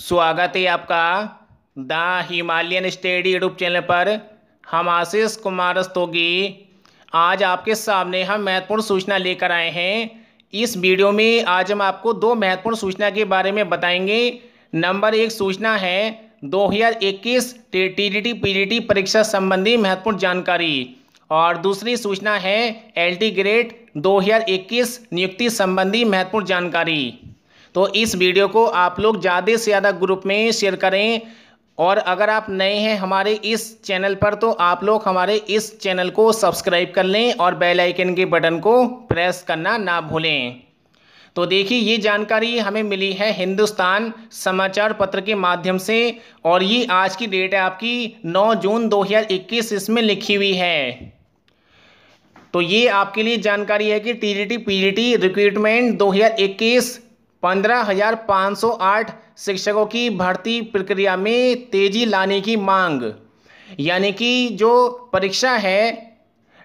स्वागत है आपका the Himalayan study YouTube channel पर हम आशीष कुमार रस्तोगी आज आपके सामने हम महत्वपूर्ण सूचना लेकर आए हैं इस वीडियो में आज हम आपको दो महत्वपूर्ण सूचना के बारे में बताएंगे नंबर एक सूचना है 2021 टीटीटी टी परीक्षा संबंधी महत्वपूर्ण जानकारी और दूसरी सूचना है टी ग्रेड दो नियुक्ति संबंधी महत्वपूर्ण जानकारी तो इस वीडियो को आप लोग ज़्यादा से ज़्यादा ग्रुप में शेयर करें और अगर आप नए हैं हमारे इस चैनल पर तो आप लोग हमारे इस चैनल को सब्सक्राइब कर लें और बेल आइकन के बटन को प्रेस करना ना भूलें तो देखिए ये जानकारी हमें मिली है हिंदुस्तान समाचार पत्र के माध्यम से और ये आज की डेट है आपकी 9 जून 2021 इसमें लिखी हुई है तो ये आपके लिए जानकारी है कि टी डी टी रिक्रूटमेंट इक्कीस 15,508 शिक्षकों की भर्ती प्रक्रिया में तेजी लाने की मांग यानी कि जो परीक्षा है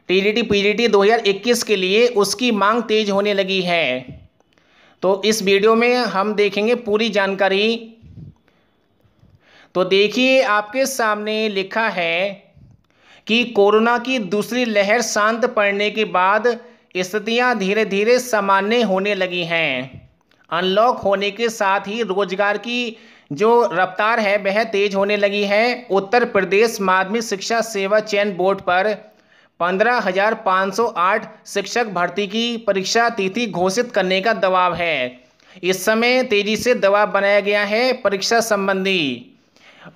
टीडीटी पीडीटी 2021 के लिए उसकी मांग तेज होने लगी है तो इस वीडियो में हम देखेंगे पूरी जानकारी तो देखिए आपके सामने लिखा है कि कोरोना की दूसरी लहर शांत पड़ने के बाद स्थितियां धीरे धीरे सामान्य होने लगी हैं अनलॉक होने के साथ ही रोजगार की जो रफ्तार है वह तेज होने लगी है उत्तर प्रदेश माध्यमिक शिक्षा सेवा चयन बोर्ड पर पंद्रह हजार पाँच सौ आठ शिक्षक भर्ती की परीक्षा तिथि घोषित करने का दबाव है इस समय तेजी से दबाव बनाया गया है परीक्षा संबंधी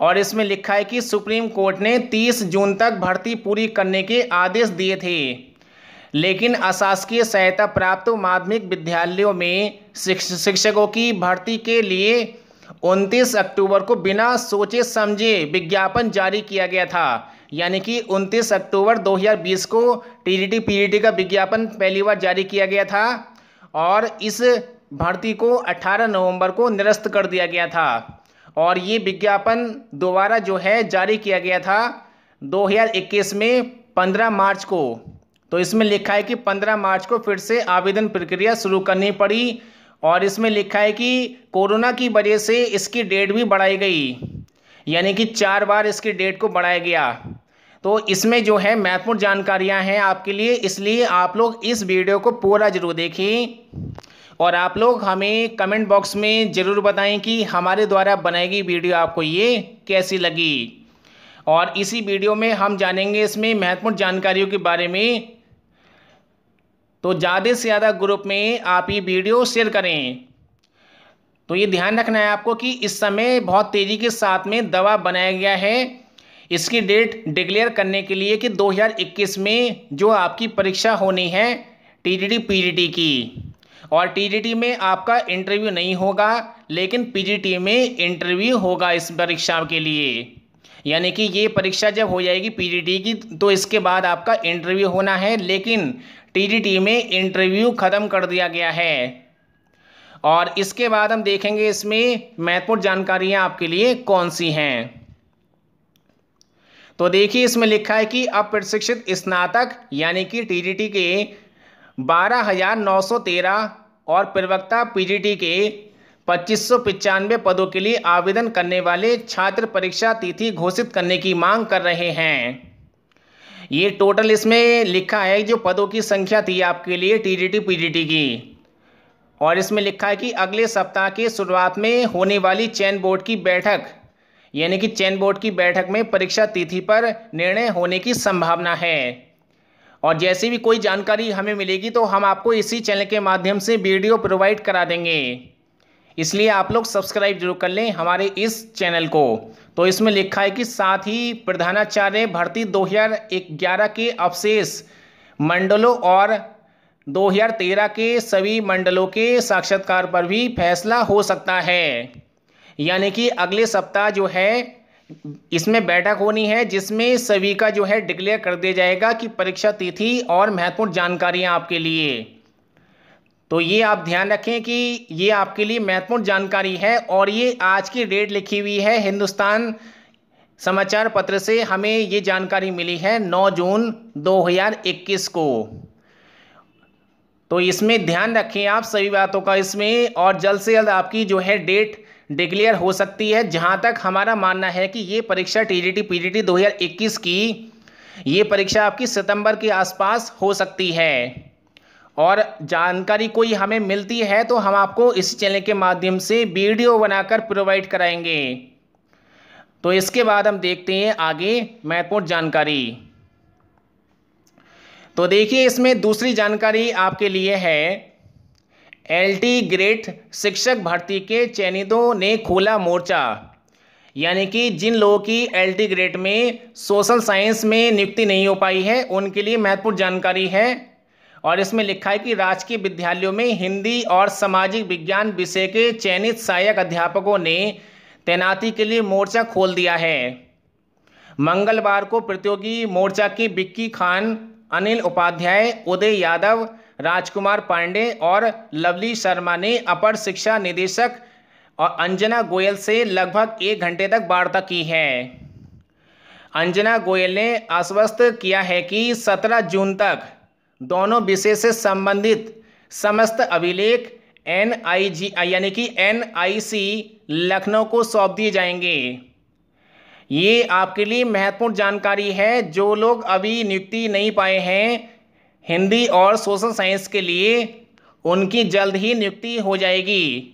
और इसमें लिखा है कि सुप्रीम कोर्ट ने 30 जून तक भर्ती पूरी करने के आदेश दिए थे लेकिन अशासकीय सहायता प्राप्त माध्यमिक विद्यालयों में शिक्षकों की भर्ती के लिए 29 अक्टूबर को बिना सोचे समझे विज्ञापन जारी किया गया था यानी कि 29 अक्टूबर 2020 को टीजीटी पीजीटी का विज्ञापन पहली बार जारी किया गया था और इस भर्ती को 18 नवंबर को निरस्त कर दिया गया था और ये विज्ञापन दोबारा जो है जारी किया गया था 2021 में 15 मार्च को तो इसमें लिखा है कि पंद्रह मार्च को फिर से आवेदन प्रक्रिया शुरू करनी पड़ी और इसमें लिखा है कि कोरोना की वजह से इसकी डेट भी बढ़ाई गई यानी कि चार बार इसकी डेट को बढ़ाया गया तो इसमें जो है महत्वपूर्ण जानकारियां हैं आपके लिए इसलिए आप लोग इस वीडियो को पूरा ज़रूर देखें और आप लोग हमें कमेंट बॉक्स में ज़रूर बताएं कि हमारे द्वारा बनाई गई वीडियो आपको ये कैसी लगी और इसी वीडियो में हम जानेंगे इसमें महत्वपूर्ण जानकारियों के बारे में तो ज़्यादा से ज़्यादा ग्रुप में आप ये वीडियो शेयर करें तो ये ध्यान रखना है आपको कि इस समय बहुत तेज़ी के साथ में दवा बनाया गया है इसकी डेट डिक्लेयर करने के लिए कि 2021 में जो आपकी परीक्षा होनी है टीजीटी पीजीटी की और टीजीटी में आपका इंटरव्यू नहीं होगा लेकिन पीजीटी में इंटरव्यू होगा इस परीक्षा के लिए यानी कि ये परीक्षा जब हो जाएगी पीजीटी की तो इसके बाद आपका इंटरव्यू होना है लेकिन टीटीटी में इंटरव्यू ख़त्म कर दिया गया है और इसके बाद हम देखेंगे इसमें महत्वपूर्ण जानकारियां आपके लिए कौन सी हैं तो देखिए इसमें लिखा है कि अप्रशिक्षित स्नातक यानी कि टीटीटी के 12,913 और प्रवक्ता पीजीटी के पच्चीस पदों के लिए आवेदन करने वाले छात्र परीक्षा तिथि घोषित करने की मांग कर रहे हैं ये टोटल इसमें लिखा है जो पदों की संख्या थी आपके लिए टीडीटी पीडीटी की और इसमें लिखा है कि अगले सप्ताह के शुरुआत में होने वाली चैन बोर्ड की बैठक यानी कि चैन बोर्ड की बैठक में परीक्षा तिथि पर निर्णय होने की संभावना है और जैसी भी कोई जानकारी हमें मिलेगी तो हम आपको इसी चैनल के माध्यम से वीडियो प्रोवाइड करा देंगे इसलिए आप लोग सब्सक्राइब जरूर कर लें हमारे इस चैनल को तो इसमें लिखा है कि साथ ही प्रधानाचार्य भर्ती 2011 के अवशेष मंडलों और 2013 के सभी मंडलों के साक्षात्कार पर भी फैसला हो सकता है यानी कि अगले सप्ताह जो है इसमें बैठक होनी है जिसमें सभी का जो है डिक्लेयर कर दिया जाएगा कि परीक्षा तिथि और महत्वपूर्ण जानकारियां आपके लिए तो ये आप ध्यान रखें कि ये आपके लिए महत्वपूर्ण जानकारी है और ये आज की डेट लिखी हुई है हिंदुस्तान समाचार पत्र से हमें ये जानकारी मिली है 9 जून 2021 को तो इसमें ध्यान रखें आप सभी बातों का इसमें और जल्द से जल्द आपकी जो है डेट डिक्लेयर हो सकती है जहां तक हमारा मानना है कि ये परीक्षा टीजीटी पीजीटी 2021 की ये परीक्षा आपकी सितंबर के आसपास हो सकती है और जानकारी कोई हमें मिलती है तो हम आपको इस चैनल के माध्यम से वीडियो बनाकर प्रोवाइड कराएंगे तो इसके बाद हम देखते हैं आगे महत्वपूर्ण जानकारी तो देखिए इसमें दूसरी जानकारी आपके लिए है एलटी ग्रेड शिक्षक भर्ती के चयनितों ने खोला मोर्चा यानी कि जिन लोगों की एलटी ग्रेड में सोशल साइंस में नियुक्ति नहीं हो पाई है उनके लिए महत्वपूर्ण जानकारी है और इसमें लिखा है कि राजकीय विद्यालयों में हिंदी और सामाजिक विज्ञान विषय के चयनित सहायक अध्यापकों ने तैनाती के लिए मोर्चा खोल दिया है मंगलवार को प्रतियोगी मोर्चा की बिक्की खान अनिल उपाध्याय उदय यादव राजकुमार पांडे और लवली शर्मा ने अपर शिक्षा निदेशक और अंजना गोयल से लगभग एक घंटे तक वार्ता की है अंजना गोयल ने आश्वस्त किया है कि 17 जून तक दोनों विषय से संबंधित समस्त अभिलेख एन आई जी यानी कि एन आई सी लखनऊ को सौंप दिए जाएंगे ये आपके लिए महत्वपूर्ण जानकारी है जो लोग अभी नियुक्ति नहीं पाए हैं हिंदी और सोशल साइंस के लिए उनकी जल्द ही नियुक्ति हो जाएगी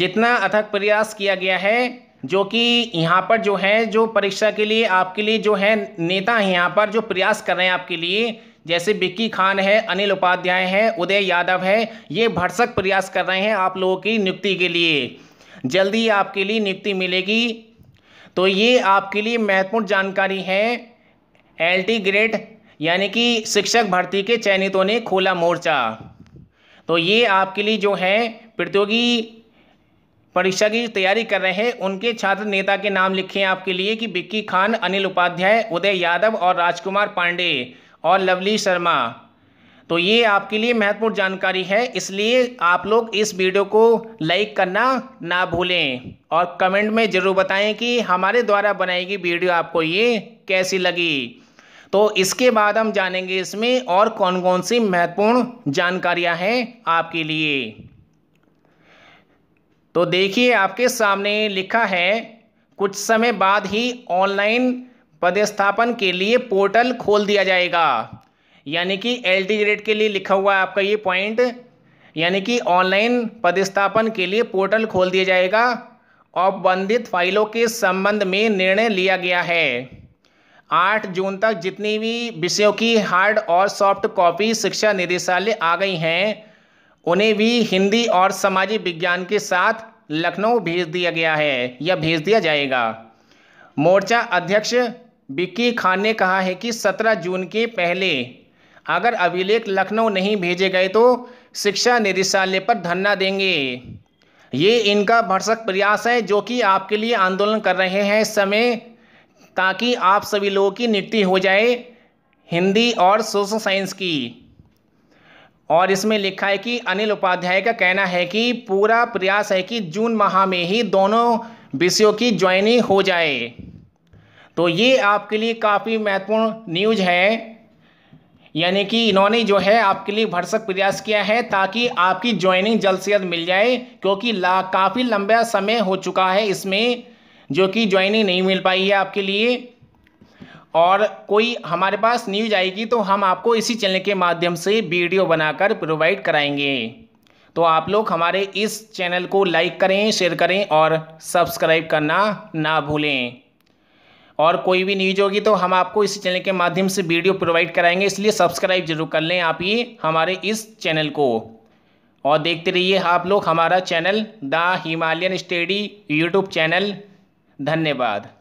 जितना अथक प्रयास किया गया है जो कि यहाँ पर जो है जो परीक्षा के लिए आपके लिए जो है नेता हैं यहाँ पर जो प्रयास कर रहे हैं आपके लिए जैसे बिक्की खान है अनिल उपाध्याय हैं उदय यादव है ये भरसक प्रयास कर रहे हैं आप लोगों की नियुक्ति के लिए जल्दी आपके लिए नियुक्ति मिलेगी तो ये आपके लिए महत्वपूर्ण जानकारी है टी ग्रेड यानी कि शिक्षक भर्ती के चयनितों ने खोला मोर्चा तो ये आपके लिए जो है प्रतियोगी परीक्षा की तैयारी कर रहे हैं उनके छात्र नेता के नाम लिखे हैं आपके लिए कि बिक्की खान अनिल उपाध्याय उदय यादव और राजकुमार पांडे और लवली शर्मा तो ये आपके लिए महत्वपूर्ण जानकारी है इसलिए आप लोग इस वीडियो को लाइक करना ना भूलें और कमेंट में ज़रूर बताएं कि हमारे द्वारा बनाई गई वीडियो आपको ये कैसी लगी तो इसके बाद हम जानेंगे इसमें और कौन कौन सी महत्वपूर्ण जानकारियां हैं आपके लिए तो देखिए आपके सामने लिखा है कुछ समय बाद ही ऑनलाइन पदस्थापन के लिए पोर्टल खोल दिया जाएगा यानी कि एल टी ग्रेड के लिए लिखा हुआ है आपका ये पॉइंट यानी कि ऑनलाइन पदस्थापन के लिए पोर्टल खोल दिया जाएगा बंधित फाइलों के संबंध में निर्णय लिया गया है आठ जून तक जितनी भी विषयों की हार्ड और सॉफ्ट कॉपी शिक्षा निदेशालय आ गई हैं उन्हें भी हिंदी और सामाजिक विज्ञान के साथ लखनऊ भेज दिया गया है या भेज दिया जाएगा मोर्चा अध्यक्ष बिक्की खान ने कहा है कि 17 जून के पहले अगर अभिलेख लखनऊ नहीं भेजे गए तो शिक्षा निदेशालय पर धरना देंगे ये इनका भरसक प्रयास है जो कि आपके लिए आंदोलन कर रहे हैं इस समय ताकि आप सभी लोगों की नियुक्ति हो जाए हिंदी और सोशल साइंस की और इसमें लिखा है कि अनिल उपाध्याय का कहना है कि पूरा प्रयास है कि जून माह में ही दोनों विषयों की ज्वाइनिंग हो जाए तो ये आपके लिए काफ़ी महत्वपूर्ण न्यूज है यानी कि इन्होंने जो है आपके लिए भरसक प्रयास किया है ताकि आपकी ज्वाइनिंग जल्द से जल्द मिल जाए क्योंकि ला काफ़ी लंबा समय हो चुका है इसमें जो कि ज्वाइनिंग नहीं मिल पाई है आपके लिए और कोई हमारे पास न्यूज आएगी तो हम आपको इसी चैनल के माध्यम से वीडियो बनाकर प्रोवाइड कराएंगे तो आप लोग हमारे इस चैनल को लाइक करें शेयर करें और सब्सक्राइब करना ना भूलें और कोई भी न्यूज होगी तो हम आपको इस चैनल के माध्यम से वीडियो प्रोवाइड कराएंगे इसलिए सब्सक्राइब जरूर कर लें आप ये हमारे इस चैनल को और देखते रहिए आप लोग हमारा channel the Himalayan study YouTube channel धन्यवाद